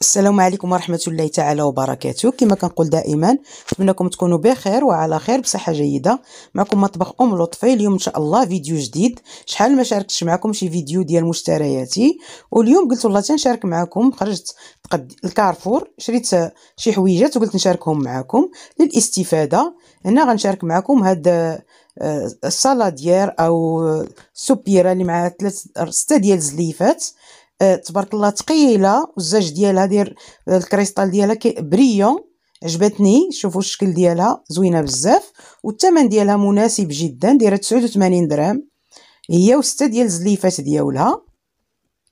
السلام عليكم ورحمة الله تعالى وبركاته كما كنقول دائما نتمنىكم تكونوا بخير وعلى خير بصحة جيدة معكم مطبخ أم لطفي اليوم إن شاء الله فيديو جديد شحال ما شاركتش معكم شي فيديو ديال مشترياتي واليوم قلت والله تنشارك معكم خرجت الكارفور شريت شي حويجات وقلت نشاركهم معكم للاستفادة هنا غنشارك معكم هاد آه، السالادير أو السوبيرة اللي معها ثلاث ستة ديال الزليفات آه، تبارك الله ثقيله والزاج ديالها داير آه، الكريستال ديالها بريون عجبتني شوفوا الشكل ديالها زوينه بزاف والثمن ديالها مناسب جدا دايره 89 درهم هي وسته ديال الزليفات ديالها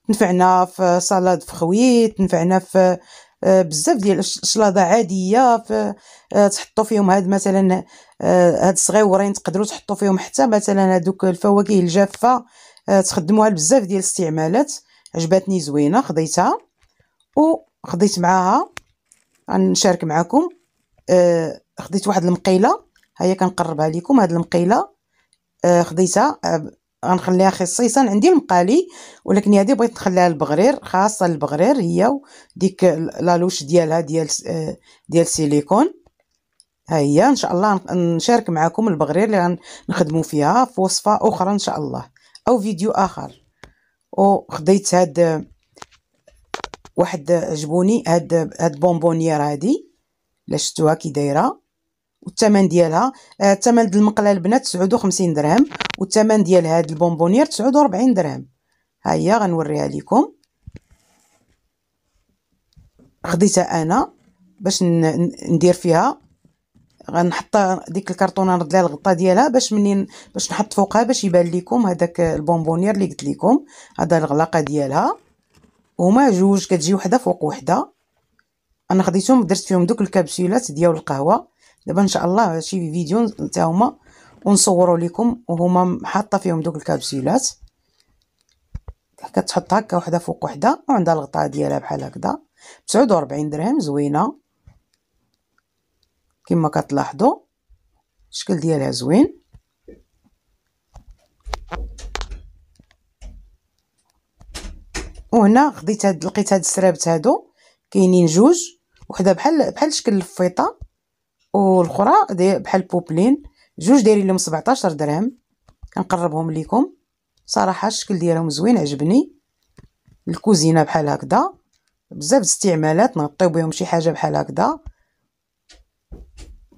تنفعنا في صلاد في خويت تنفعنا في آه، بزاف ديال الشلاضه عاديه في تحطوا فيهم هاد مثلا هاد الصغيورين تقدروا تحطوا فيهم حتى مثلا هادوك الفواكه الجافه تخدموها لبزاف ديال الاستعمالات عجبتني زوينه خديتها وخديت معاها غنشارك معكم آه خديت واحد المقيله ها هي كنقربها لكم هاد المقيله آه خديتها آه، غنخليها خصيصا عندي المقالي ولكن هذه بغيت نخليها للبغرير خاصه للبغرير هي ديك لالوش ديالها ديال آه، ديال سيليكون ها هي ان شاء الله نشارك معكم البغرير اللي غنخدموا فيها في وصفه اخرى ان شاء الله او فيديو اخر وخديت هاد واحد عجبوني هاد هاد بونبونيير هادي لا شفتوها كي دايره والثمن ديالها آه، الثمن ديال المقله البنات 59 درهم والثمن ديال هاد البونبونيير 49 درهم ها هي غنوريها لكم خديتها انا باش ندير فيها غنحط ديك الكرتونه نرد لها الغطاء ديالها باش منين باش نحط فوقها باش يبان لكم هذاك البونبونير اللي قلت لكم هذا الغلاقه ديالها هما جوج كتجي وحده فوق وحده انا خديتهم درت فيهم دوك الكبسولات ديال القهوه دابا ان شاء الله شي فيديو حتى هما ونصوروا لكم وهما حاطه فيهم دوك الكبسولات كتحط هكا وحده فوق وحده وعندها الغطاء ديالها بحال هكذا 49 درهم زوينه كما كتلاحظوا الشكل ديالها زوين وهنا خديت هاد لقيت هاد السرابت هادو كاينين جوج وحده بحال بحال شكل الفيطه والاخرى بحال بوبلين جوج دايرين لهم 17 درهم كنقربهم ليكم صراحه الشكل ديالهم زوين عجبني الكوزينه بحال هكذا بزاف استعمالات نغطيو بهم شي حاجه بحال هكذا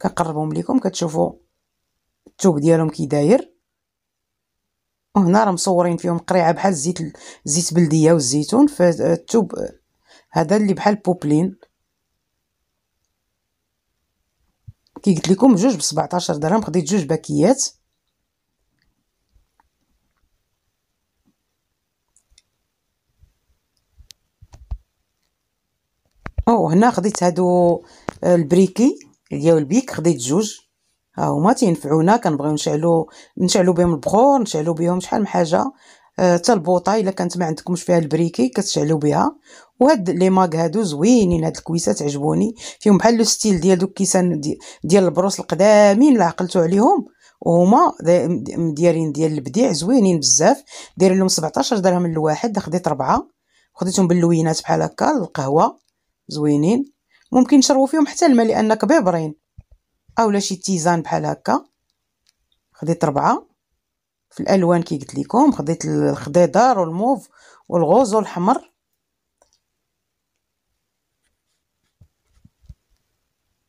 كنقربهم ليكم كتشوفوا الثوب ديالهم كي داير وهنا راه مصورين فيهم قريعه بحال الزيت زيت بلديه والزيتون فالثوب هذا اللي بحال بوبلين كي قلت لكم جوج ب 17 درهم خديت جوج باكيات او هنا خديت هادو آه، البريكي ديال البيك خديت جوج ها هما تينفعونا كنبغيو نشعلو نشعلو بهم البخور نشعلو بهم شحال من حاجه آه، حتى البوطه الا كانت ما عندكمش فيها البريكي كتشعلو بها وهاد لي ماغ هادو زوينين هاد الكويسات عجبوني فيهم بحال لو ستيل ديال دوك كيسان ديال البروس القدامين اللي عقلتو عليهم وهما مديرين ديال البديع زوينين بزاف دايرين لهم 17 درهم الواحد خديت ربعه خديتهم باللوينات بحال هكا القهوه زوينين ممكن نشربو فيهم حتى الماء لان كبيبرين اولا شي تيزان بحال هكا خديت ربعه في الالوان كي قلت لكم خديت الخضيدار والموف والغوز والحمر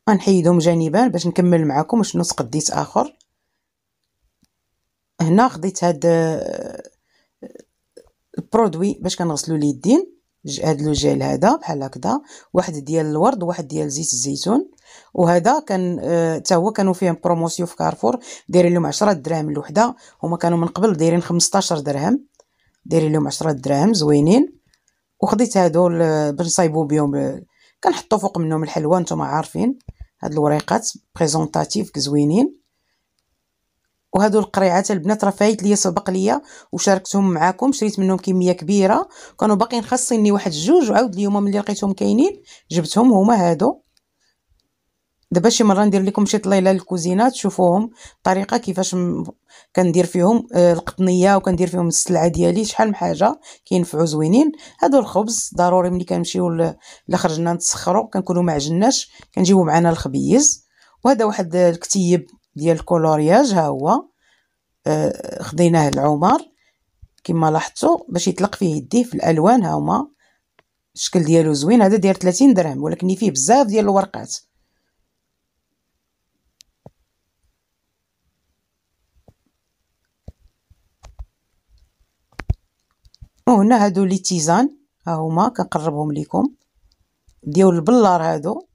غنحيدهم جانبا باش نكمل معكم شنو تقديت اخر هنا خديت هاد آه، البرودوي باش كنغسلو اليدين هاد لو جيل هذا بحال هكذا واحد ديال الورد واحد ديال زيت الزيتون وهذا كان حتى آه، هو كانوا فيهم بروموسيو في كارفور دايرين لهم 10 دراهم الوحده هما كانوا من قبل دايرين 15 درهم دايرين لهم 10 دراهم زوينين وخديت هادو باش نصايبو بهم آه، كنحطو فوق منهم الحلوى نتوما عارفين هاد الوريقات بريزونطاتيف زوينين وهادو القريعات البنات راه فايت ليا سبق ليا وشاركتهم معاكم شريت منهم كميه كبيره كانوا باقيين خاصيني واحد جوج وعاود اليوم ملي لقيتهم كاينين جبتهم هما هادو دابا شي مره ندير لكم شي طليله للكوزينه تشوفوهم طريقه كيفاش م... كندير فيهم آه، القطنيه وكندير فيهم السلعه ديالي شحال من حاجه كينفعوا زوينين هادو الخبز ضروري ملي كنمشيو ل... الا خرجنا نتسخروا كنكونوا ما عجناش كنجيبو معنا الخبيز وهذا واحد الكتيب ديال الكولورياج ها هو آه، خديناه العمر كما لاحظتوا باش يطلق فيه يديه في الالوان ها هما الشكل ديالو زوين هذا داير 30 درهم ولكن فيه بزاف ديال الورقات وهنا هادو لي تيزان ها هما كنقربهم ليكم ديال البلار هادو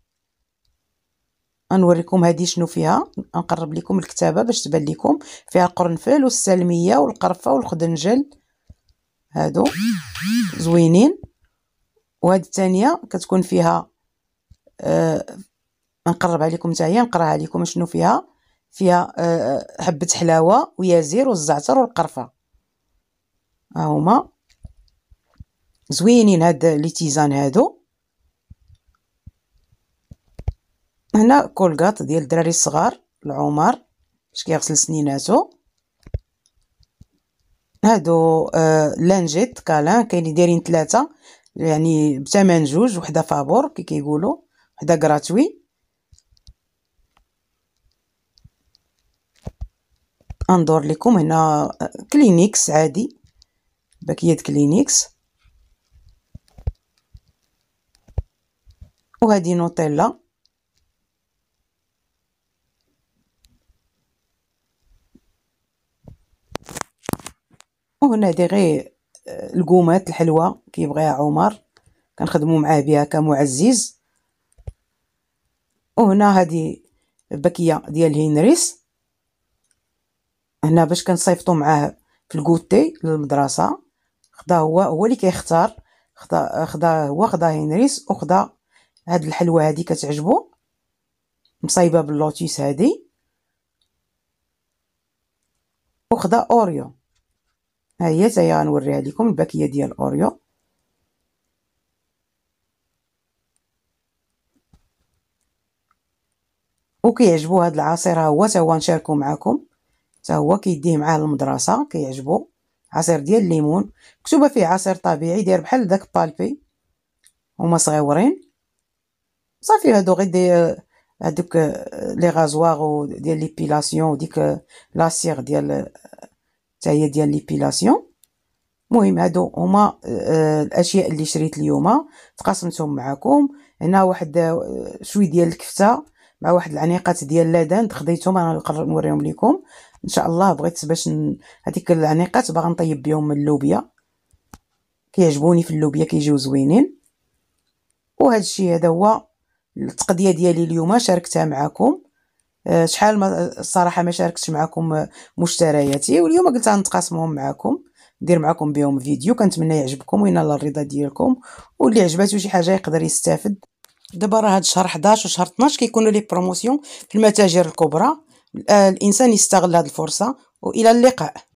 غنوريكم هذه شنو فيها نقرب لكم الكتابه باش تبان لكم فيها القرنفل والسلميه والقرفه والخدنجل هادو زوينين وهذه الثانيه كتكون فيها آه نقربها عليكم حتى هي نقراها لكم شنو فيها فيها آه حبه حلاوه ويازير والزعتر والقرفه ها هما زوينين هاد لي تيزان هادو هنا كولغات ديال الدراري الصغار العمر باش كيغسل سنيناتو هادو آه لانجيت كالان كاين دايرين ثلاثه يعني بثمن جوج وحده فابور كي كيقولوا وحده غراتوي اندور لكم هنا آه، كلينيكس عادي باكيات كلينيكس وهذه نوتيلا وهنا دي غير آه، القومات الحلوة كيبغيها عمر كنخدمو معاه بها كمعزز وهنا هادي الباكية ديال هنريس هنا باش كنصيفطو معاه في الكوتي للمدرسة خدا هو هو اللي كيختار خدا خدا هو خدا هنريس وخدا هاد الحلوة هادي كتعجبو مصايبة باللوتيس هادي وخدا اوريو هيا سايعة غنوريها ليكم الباكية ديال اوريو وكيعجبو هاد العصير ها هو تا هو نشاركو معاكم تا هو كيديه معاه للمدرسه كيعجبو عصير ديال الليمون مكتوبه فيه عصير طبيعي داير بحال داك بالبي هما صغيورين صافي هادو غير دي هادوك لي غازواغ ديال ليبيلاسيون وديك لاسيغ ديال حتى هي ديال ليبيلاسيون المهم هادو هما آه، الاشياء اللي شريت اليوم تقاسمتهم معكم هنا واحد آه، شوي ديال الكفته مع واحد العنيقات ديال لادان خديتهم انا نقدر نوريهم لكم ان شاء الله بغيت باش ن... هذيك العنيقات باغا نطيب بهم اللوبيا كيعجبوني في اللوبيا كيجيو زوينين وهذا الشيء هذا هو التقضيه ديالي اليوم شاركتها معكم أه، شحال ما الصراحه ما شاركتش معكم مشترياتي واليوم قلت غنتقاسمهم معكم ندير معكم بهم فيديو كنتمنى يعجبكم وينال الرضا ديالكم واللي عجباتو شي حاجه يقدر يستافد دابا راه هاد شهر 11 وشهر 12 كيكونوا لي بروموسيون في المتاجر الكبرى الانسان يستغل هاد الفرصه والى اللقاء